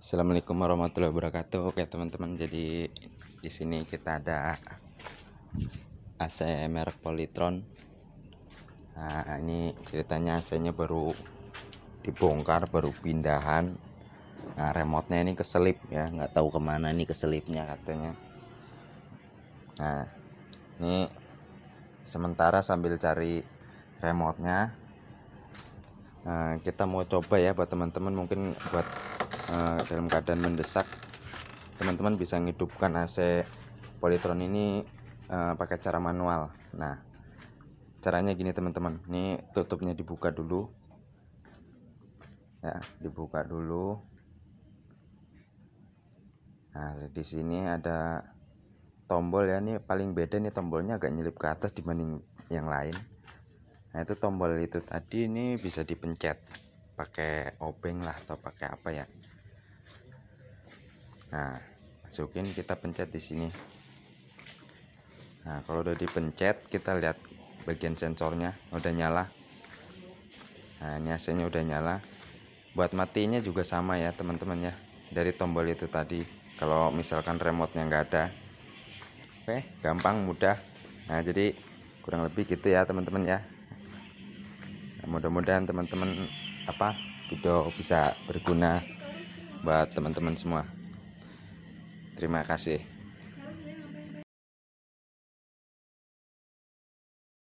Assalamualaikum warahmatullahi wabarakatuh. Oke teman-teman, jadi di sini kita ada AC merek Polytron. Nah, ini ceritanya AC-nya baru dibongkar, baru pindahan. Nah, remote-nya ini keselip ya, nggak tahu kemana nih keselipnya katanya. Nah, ini sementara sambil cari remote-nya, nah, kita mau coba ya buat teman-teman mungkin buat dalam eh, keadaan mendesak teman-teman bisa menghidupkan AC Polytron ini uh, pakai cara manual nah caranya gini teman-teman ini tutupnya dibuka dulu ya dibuka dulu nah di sini ada tombol ya ini paling beda nih tombolnya agak nyelip ke atas dibanding yang lain nah itu tombol itu tadi ini bisa dipencet pakai obeng lah atau pakai apa ya nah masukin kita pencet di sini nah kalau udah dipencet kita lihat bagian sensornya udah nyala nah ini AC-nya udah nyala buat matinya juga sama ya teman-teman ya dari tombol itu tadi kalau misalkan remote nya nggak ada oke gampang mudah nah jadi kurang lebih gitu ya teman-teman ya nah, mudah-mudahan teman-teman apa video bisa berguna buat teman-teman semua Terima kasih.